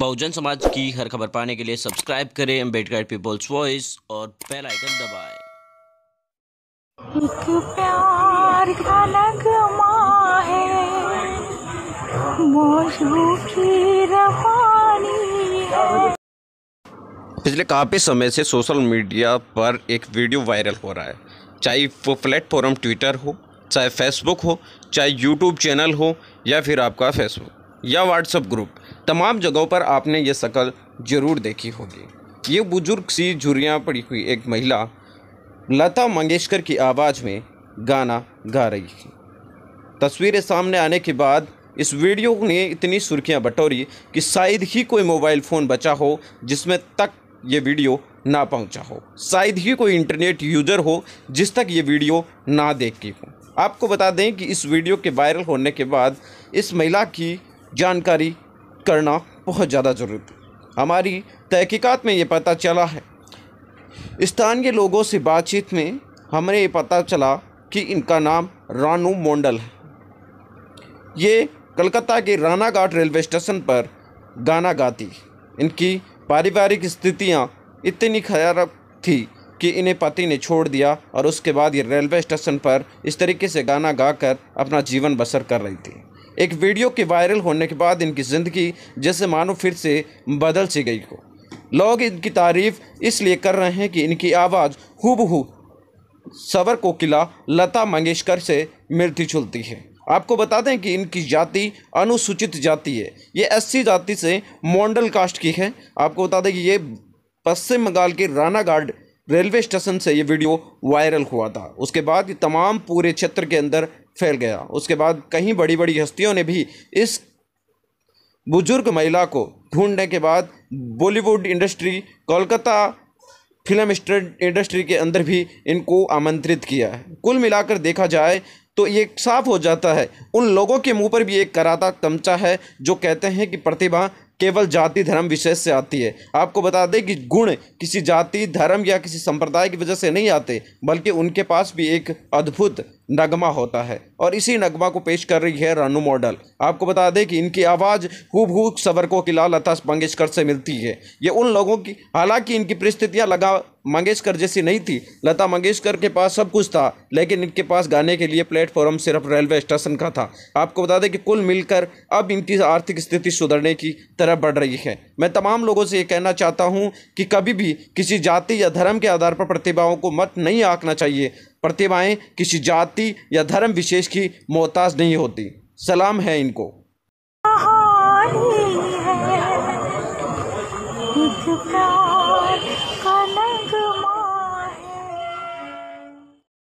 बहुजन समाज की हर खबर पाने के लिए सब्सक्राइब करें अम्बेडकर पीपल्स वॉइस और बेल आइकन दबाएं। एक प्यार का नगमा है मौजू की रवानी है पिछले काफ़ी समय से सोशल मीडिया पर एक वीडियो वायरल हो रहा है चाहे वो प्लेटफॉर्म ट्विटर हो चाहे फेसबुक हो चाहे यूट्यूब चैनल हो या फिर आपका फेसबुक या व्हाट्सएप ग्रुप तमाम जगहों पर आपने ये शक्ल ज़रूर देखी होगी ये बुजुर्ग सी झुरियाँ पड़ी हुई एक महिला लता मंगेशकर की आवाज़ में गाना गा रही थी तस्वीरें सामने आने के बाद इस वीडियो ने इतनी सुर्खियां बटोरी कि शायद ही कोई मोबाइल फ़ोन बचा हो जिसमें तक ये वीडियो ना पहुंचा हो शायद ही कोई इंटरनेट यूज़र हो जिस तक ये वीडियो ना देख के हो आपको बता दें कि इस वीडियो के वायरल होने के बाद इस महिला की जानकारी करना बहुत ज़्यादा ज़रूरी हमारी तहकीकात में ये पता चला है स्थानीय लोगों से बातचीत में हमें ये पता चला कि इनका नाम रानू मोंडल है ये कलकत्ता के रानाघाट रेलवे स्टेशन पर गाना गाती इनकी पारिवारिक स्थितियाँ इतनी खराब थी कि इन्हें पति ने छोड़ दिया और उसके बाद ये रेलवे स्टेशन पर इस तरीके से गाना गाकर अपना जीवन बसर कर रही थी एक वीडियो के वायरल होने के बाद इनकी ज़िंदगी जैसे मानो फिर से बदल सी गई हो लोग इनकी तारीफ़ इसलिए कर रहे हैं कि इनकी आवाज़ हु सवर किला लता मंगेशकर से मिलती जुलती है आपको बता दें कि इनकी जाति अनुसूचित जाति है ये एससी जाति से मोंडल कास्ट की है आपको बता दें कि ये पश्चिम बंगाल के रानाघाट रेलवे स्टेशन से ये वीडियो वायरल हुआ था उसके बाद ये तमाम पूरे क्षेत्र के अंदर फैल गया उसके बाद कहीं बड़ी बड़ी हस्तियों ने भी इस बुजुर्ग महिला को ढूंढने के बाद Bollywood industry Kolkata film industry के अंदर भी इनको आमंत्रित किया है कुल मिलाकर देखा जाए तो ये साफ हो जाता है उन लोगों के मुंह पर भी एक कराता तमचा है जो कहते हैं कि प्रतिभा केवल जाति धर्म विशेष से आती है आपको बता दें कि गुण किसी जाति धर्म या किसी संप्रदाय की वजह से नहीं आते बल्कि उनके पास भी एक अद्भुत नगमा होता है और इसी नगमा को पेश कर रही है रानू मॉडल आपको बता दें कि इनकी आवाज़ खूब खूब सवरकों की लाल लता मंगेशकर से मिलती है ये उन लोगों की हालांकि इनकी परिस्थितियाँ लगा मंगेशकर जैसी नहीं थी लता मंगेशकर के पास सब कुछ था लेकिन इनके पास गाने के लिए प्लेटफॉर्म सिर्फ रेलवे स्टेशन का था आपको बता दें कि कुल मिलकर अब इनकी आर्थिक स्थिति सुधरने की तरफ बढ़ रही है मैं तमाम लोगों से ये कहना चाहता हूँ कि कभी भी किसी जाति या धर्म के आधार पर प्रतिभाओं को मत नहीं आंकना चाहिए प्रतिभाएं किसी जाति या धर्म विशेष की मोहताज नहीं होती सलाम है इनको है,